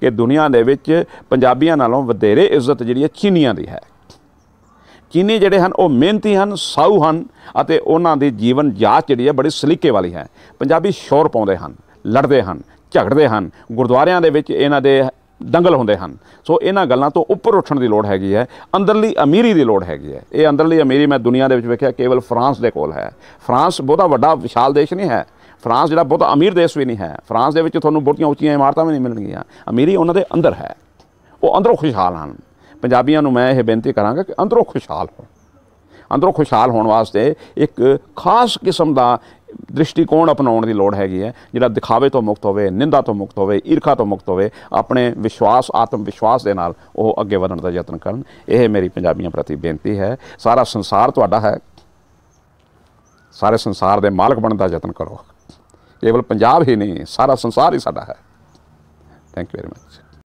ਕਿ ਦੁਨੀਆ ਦੇ ਵਿੱਚ ਪੰਜਾਬੀਆਂ ਨਾਲੋਂ ਵਧੇਰੇ ਇੱਜ਼ਤ ਜਿਹੜੀ ਹੈ ਚੀਨੀਆਂ ਦੀ ਹੈ ਚੀਨੀ ਜਿਹੜੇ ਹਨ ਉਹ ਮਿਹਨਤੀ ਹਨ ਸਾਊ ਹਨ ਅਤੇ ਉਹਨਾਂ ਦੀ ਜੀਵਨ ਜਾਚ ਜਿਹੜੀ ਹੈ ਬੜੀ ਸਲੀਕੇ ਵਾਲੀ ਹੈ ਪੰਜਾਬੀ ਸ਼ੋਰ ਪਾਉਂਦੇ ਹਨ ਲੜਦੇ ਹਨ ਝਗੜਦੇ ਹਨ ਗੁਰਦੁਆਰਿਆਂ ਦੇ ਵਿੱਚ ਇਹਨਾਂ ਦੇ ਦੰਗਲ ਹੁੰਦੇ ਹਨ ਸੋ ਇਹਨਾਂ ਗੱਲਾਂ ਤੋਂ ਉੱਪਰ ਉੱਠਣ ਦੀ ਲੋੜ ਹੈਗੀ ਹੈ ਅੰਦਰਲੀ ਅਮੀਰੀ ਦੀ ਲੋੜ ਹੈਗੀ ਹੈ ਇਹ ਅੰਦਰਲੀ ਅਮੀਰੀ ਮੈਂ ਦੁਨੀਆ ਦੇ ਵਿੱਚ ਵੇਖਿਆ ਕੇਵਲ ਫਰਾਂਸ ਦੇ ਕੋਲ ਹੈ ਫਰਾਂਸ ਬਹੁਤਾ ਵੱਡਾ ਵਿਸ਼ਾਲ ਦੇਸ਼ ਨਹੀਂ ਹੈ ਫਰਾਂਸ ਜਿਹੜਾ ਬਹੁਤ ਅਮੀਰ ਦੇਸ਼ ਵੀ ਨਹੀਂ ਹੈ ਫਰਾਂਸ ਦੇ ਵਿੱਚ ਤੁਹਾਨੂੰ ਬਹੁਤੀਆਂ ਉੱਚੀਆਂ ਇਮਾਰਤਾਂ ਵੀ ਨਹੀਂ ਮਿਲਣਗੀਆਂ ਅਮੀਰੀ ਉਹਨਾਂ ਦੇ ਅੰਦਰ ਹੈ ਉਹ ਅੰਦਰੋਂ ਖੁਸ਼ਹਾਲ ਹਨ ਪੰਜਾਬੀਆਂ ਨੂੰ ਮੈਂ ਇਹ ਬੇਨਤੀ ਕਰਾਂਗਾ ਕਿ ਅੰਦਰੋਂ ਖੁਸ਼ਹਾਲ ਹੋ ਅੰਦਰੋਂ ਖੁਸ਼ਹਾਲ ਹੋਣ ਵਾਸਤੇ ਇੱਕ ਖਾਸ ਕਿਸਮ ਦਾ ਦ੍ਰਿਸ਼ਟੀਕੋਣ ਅਪਣਾਉਣ ਦੀ ਲੋੜ ਹੈਗੀ ਹੈ ਜਿਹੜਾ ਦਿਖਾਵੇ ਤੋਂ ਮੁਕਤ ਹੋਵੇ ਨਿੰਦਾ ਤੋਂ ਮੁਕਤ ਹੋਵੇ ਈਰਖਾ ਤੋਂ ਮੁਕਤ ਹੋਵੇ ਆਪਣੇ ਵਿਸ਼ਵਾਸ ਆਤਮ ਵਿਸ਼ਵਾਸ ਦੇ ਨਾਲ ਉਹ ਅੱਗੇ ਵਧਣ ਦਾ ਯਤਨ ਕਰਨ ਇਹ ਮੇਰੀ ਪੰਜਾਬੀਆਂ ਪ੍ਰਤੀ ਬੇਨਤੀ ਹੈ ਸਾਰਾ ਸੰਸਾਰ ਤੁਹਾਡਾ ਹੈ ਸਾਰੇ ਸੰਸਾਰ ਦੇ ਮਾਲਕ ਬਣਨ ਦਾ ਯਤਨ ਕਰੋ ਕੇਵਲ ਪੰਜਾਬ ਹੀ ਨਹੀਂ ਸਾਰਾ ਸੰਸਾਰ ਹੀ ਸਾਡਾ ਹੈ ਥੈਂਕ ਯੂ ਵੈਰੀ ਮਚ